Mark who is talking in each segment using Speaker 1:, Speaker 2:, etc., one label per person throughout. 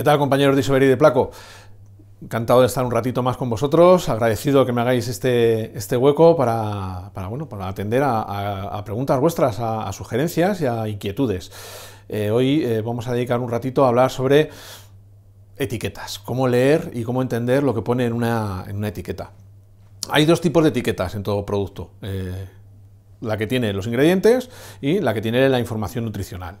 Speaker 1: ¿Qué tal compañeros de Isoberi de Placo? Encantado de estar un ratito más con vosotros, agradecido que me hagáis este, este hueco para, para, atender a, preguntas vuestras, a, sugerencias y a inquietudes. Eh, hoy eh, vamos a dedicar un ratito a hablar sobre etiquetas, cómo leer y cómo entender lo que pone en una, etiqueta. Hay dos tipos de etiquetas en todo producto, eh, la que tiene los ingredientes y la que tiene la información nutricional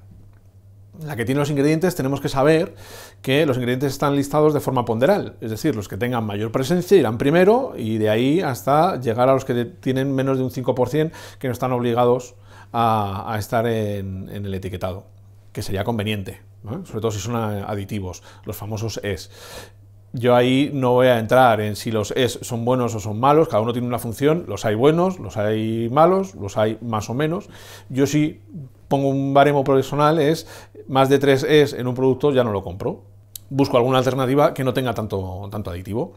Speaker 1: la que tiene los ingredientes, tenemos que saber que los ingredientes están listados de forma ponderal, es decir, los que tengan mayor presencia irán primero y de ahí hasta llegar a los que tienen menos de un 5% que no están obligados a, estar en, el etiquetado, que sería conveniente, sobre todo si son aditivos, los famosos es. Yo ahí no voy a entrar en si los es son buenos o son malos, cada uno tiene una función, los hay buenos, los hay malos, los hay más o menos. Yo sí pongo un baremo profesional, es más de 3 es en un producto ya no lo compro. Busco alguna alternativa que no tenga tanto, tanto aditivo.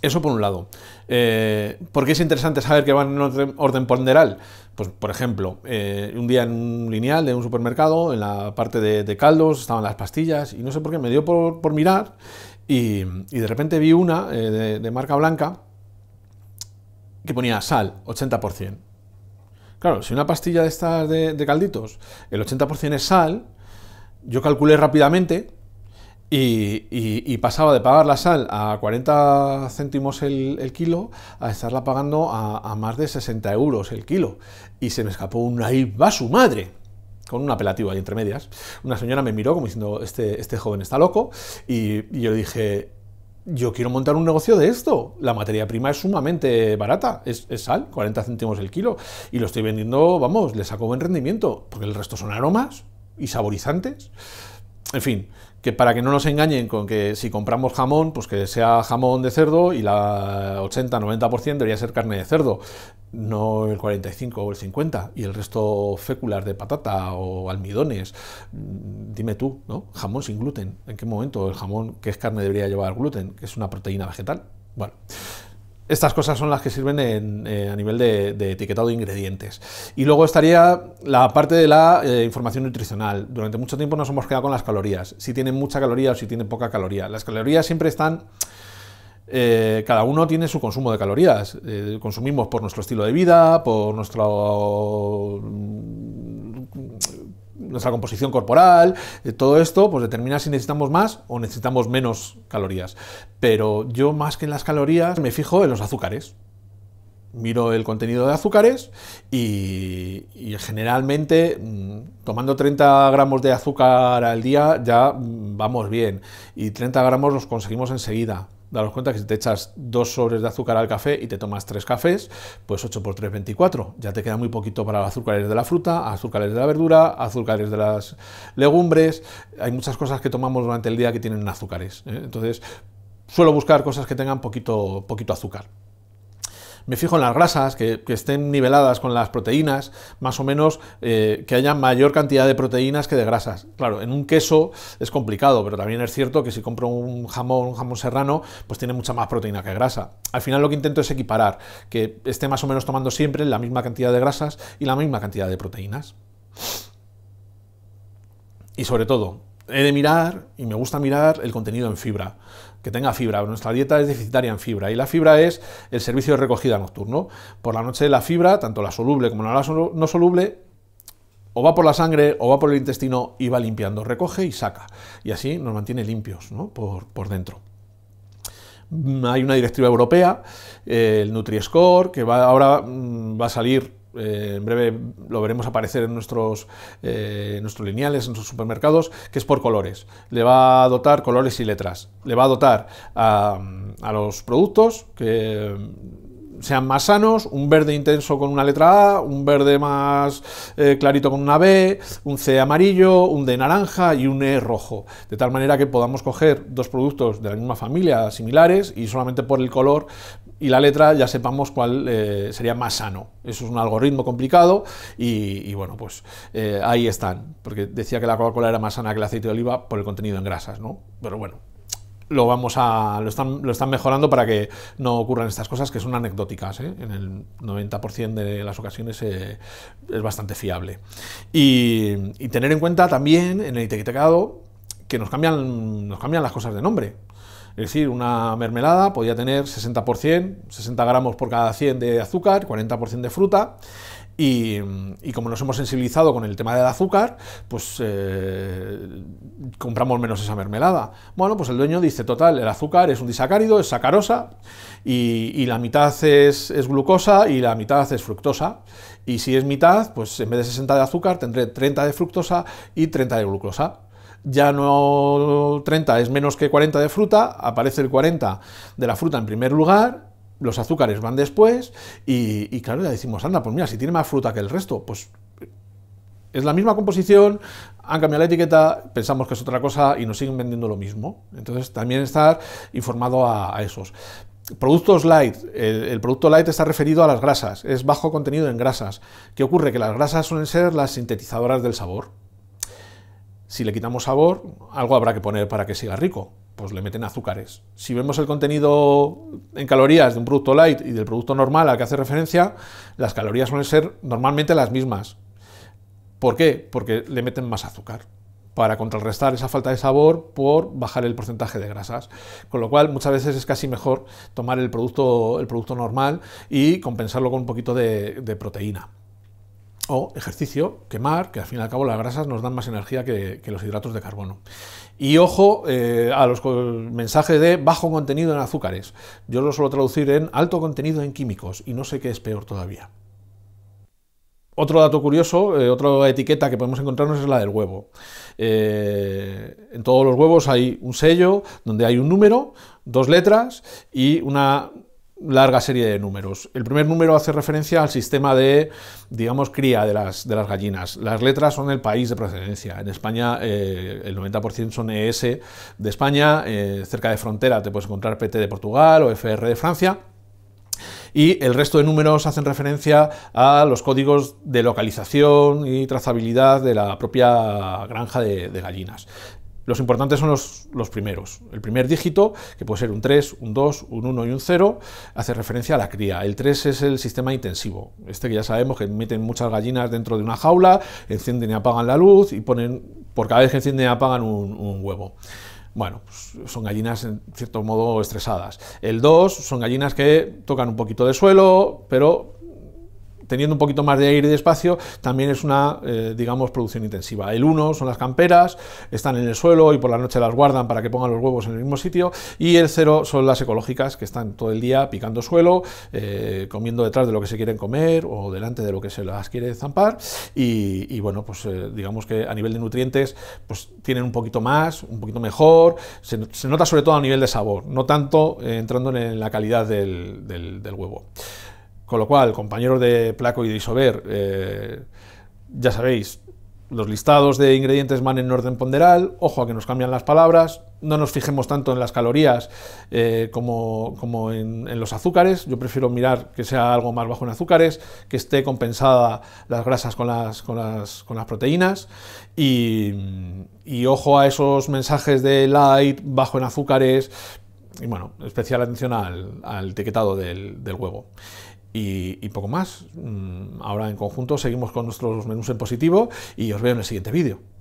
Speaker 1: Eso por un lado. Eh, ¿Por qué es interesante saber que van en orden ponderal? Pues, por ejemplo, eh, un día en un lineal de un supermercado, en la parte de, caldos, estaban las pastillas, y no sé por qué, me dio por, mirar, y, de repente vi una eh, de marca blanca que ponía sal, 80%. Claro, si una pastilla de estas de, calditos, el 80% es sal, yo calculé rápidamente y, pasaba de pagar la sal a 40 céntimos el, kilo a estarla pagando a, más de 60 euros el kilo. Y se me escapó una ahí va su madre. Con un apelativo ahí entre medias. Una señora me miró como diciendo, este, este joven está loco. Y, y yo le dije, yo quiero montar un negocio de esto. La materia prima es sumamente barata, es, sal, 40 céntimos el kilo, y lo estoy vendiendo, vamos, le saco buen rendimiento, porque el resto son aromas y saborizantes en fin, que para que no nos engañen con que si compramos jamón, pues que sea jamón de cerdo y la 80-90% debería ser carne de cerdo, no el 45 o el 50 y el resto féculas de patata o almidones. Mm, dime tú, ¿no? Jamón sin gluten. ¿En qué momento el jamón que es carne debería llevar gluten, que es una proteína vegetal? Bueno, estas cosas son las que sirven eh, a nivel de, etiquetado de ingredientes. Y luego estaría la parte de la eh, información nutricional. Durante mucho tiempo nos hemos quedado con las calorías. Si tienen mucha caloría o si tienen poca caloría. Las calorías siempre están... Eh, cada uno tiene su consumo de calorías. consumimos por nuestro estilo de vida, por nuestro nuestra composición corporal, eh, todo esto, pues determina si necesitamos más o necesitamos menos calorías. Pero yo más que en las calorías me fijo en los azúcares miro el contenido de azúcares y, generalmente mm, tomando 30 gramos de azúcar al día ya mm, vamos bien y 30 gramos los conseguimos enseguida daros cuenta que si te echas dos sobres de azúcar al café y te tomas tres cafés, pues 8 por 3, 24. Ya te queda muy poquito para los azúcares de la fruta, azúcares de la verdura, azúcares de las legumbres. Hay muchas cosas que tomamos durante el día que tienen azúcares. ¿eh? Entonces, suelo buscar cosas que tengan poquito, poquito azúcar me fijo en las grasas, que, estén niveladas con las proteínas, más o menos eh, que haya mayor cantidad de proteínas que de grasas. Claro, en un queso es complicado, pero también es cierto que si compro un jamón, un jamón serrano, pues tiene mucha más proteína que grasa. Al final lo que intento es equiparar, que esté más o menos tomando siempre la misma cantidad de grasas y la misma cantidad de proteínas. Y sobre todo, he de mirar, y me gusta mirar, el contenido en fibra, que tenga fibra. Nuestra dieta es deficitaria en fibra, y la fibra es el servicio de recogida nocturno. Por la noche la fibra, tanto la soluble como la no soluble, o va por la sangre o va por el intestino y va limpiando, recoge y saca. Y así nos mantiene limpios ¿no? por, por dentro mm, hay una directiva europea, eh, el Nutri-Score, que va, ahora mm, va a salir eh, en breve lo veremos aparecer en nuestros, eh, nuestros lineales, en nuestros supermercados, que es por colores. Le va a dotar colores y letras. Le va a dotar a, los productos que sean más sanos, un verde intenso con una letra A, un verde más eh, clarito con una B, un C amarillo, un D naranja y un E rojo. De tal manera que podamos coger dos productos de la misma familia, similares, y solamente por el color y la letra ya sepamos cuál eh, sería más sano. Eso es un algoritmo complicado y, bueno, pues eh, ahí están. Porque decía que la Coca-Cola era más sana que el aceite de oliva por el contenido en grasas, ¿no? Pero bueno, lo vamos a lo están, lo están mejorando para que no ocurran estas cosas que son anecdóticas ¿eh? en el 90% de las ocasiones es bastante fiable y, tener en cuenta también en el etiquetado que nos cambian nos cambian las cosas de nombre es decir, una mermelada podía tener 60%, 60 gramos por cada 100 de azúcar, 40% de fruta. Y, como nos hemos sensibilizado con el tema del azúcar, pues eh, compramos menos esa mermelada. Bueno, pues el dueño dice, total, el azúcar es un disacárido, es sacarosa, y, la mitad es, es, glucosa y la mitad es fructosa. Y si es mitad, pues en vez de 60 de azúcar tendré 30 de fructosa y 30 de glucosa ya no 30 es menos que 40 de fruta, aparece el 40 de la fruta en primer lugar, los azúcares van después y, claro, ya decimos, anda, pues mira, si tiene más fruta que el resto, pues es la misma composición, han cambiado la etiqueta, pensamos que es otra cosa y nos siguen vendiendo lo mismo. Entonces también estar informado a, esos. Productos light. el, producto light está referido a las grasas. Es bajo contenido en grasas. ¿Qué ocurre? Que las grasas suelen ser las sintetizadoras del sabor. Si le quitamos sabor, algo habrá que poner para que siga rico. Pues le meten azúcares. Si vemos el contenido en calorías de un producto light y del producto normal al que hace referencia, las calorías suelen ser normalmente las mismas. ¿Por qué? Porque le meten más azúcar para contrarrestar esa falta de sabor por bajar el porcentaje de grasas. Con lo cual, muchas veces es casi mejor tomar el producto, el producto normal y compensarlo con un poquito de proteína o ejercicio, quemar, que al fin y al cabo las grasas nos dan más energía que, los hidratos de carbono. Y ojo eh, a los mensajes de bajo contenido en azúcares. Yo lo suelo traducir en alto contenido en químicos y no sé qué es peor todavía. Otro dato curioso, eh, otra etiqueta que podemos encontrarnos es la del huevo. Eh, en todos los huevos hay un sello donde hay un número, dos letras y una larga serie de números. El primer número hace referencia al sistema de, digamos, cría de las, gallinas. Las letras son el país de procedencia. En España eh, el 90% son ES de España, eh, cerca de frontera te puedes encontrar PT de Portugal o FR de Francia y el resto de números hacen referencia a los códigos de localización y trazabilidad de la propia granja de gallinas. Los importantes son los, primeros. El primer dígito, que puede ser un 3, un 2, un 1 y un 0, hace referencia a la cría. El 3 es el sistema intensivo. Este que ya sabemos que meten muchas gallinas dentro de una jaula, encienden y apagan la luz y ponen, por cada vez que encienden y apagan un, huevo bueno, pues, son gallinas en cierto modo estresadas. El 2 son gallinas que tocan un poquito de suelo, pero teniendo un poquito más de aire y de espacio, también es una, eh, digamos, producción intensiva. El 1 son las camperas, están en el suelo y por la noche las guardan para que pongan los huevos en el mismo sitio, y el 0 son las ecológicas, que están todo el día picando suelo, eh, comiendo detrás de lo que se quieren comer o delante de lo que se las quiere zampar, y, bueno, pues eh, digamos que a nivel de nutrientes, pues tienen un poquito más, un poquito mejor, se, nota sobre todo a nivel de sabor, no tanto entrando en la calidad del huevo. Con lo cual, compañeros de Placo y de eh, ya sabéis, los listados de ingredientes van en orden ponderal, ojo a que nos cambian las palabras, no nos fijemos tanto en las calorías eh, como, en, los azúcares, yo prefiero mirar que sea algo más bajo en azúcares, que esté compensada las grasas con las, proteínas y, ojo a esos mensajes de light, bajo en azúcares, y bueno, especial atención al, etiquetado del huevo y, poco más. Mm, ahora en conjunto seguimos con nuestros menús en positivo y os veo en el siguiente vídeo.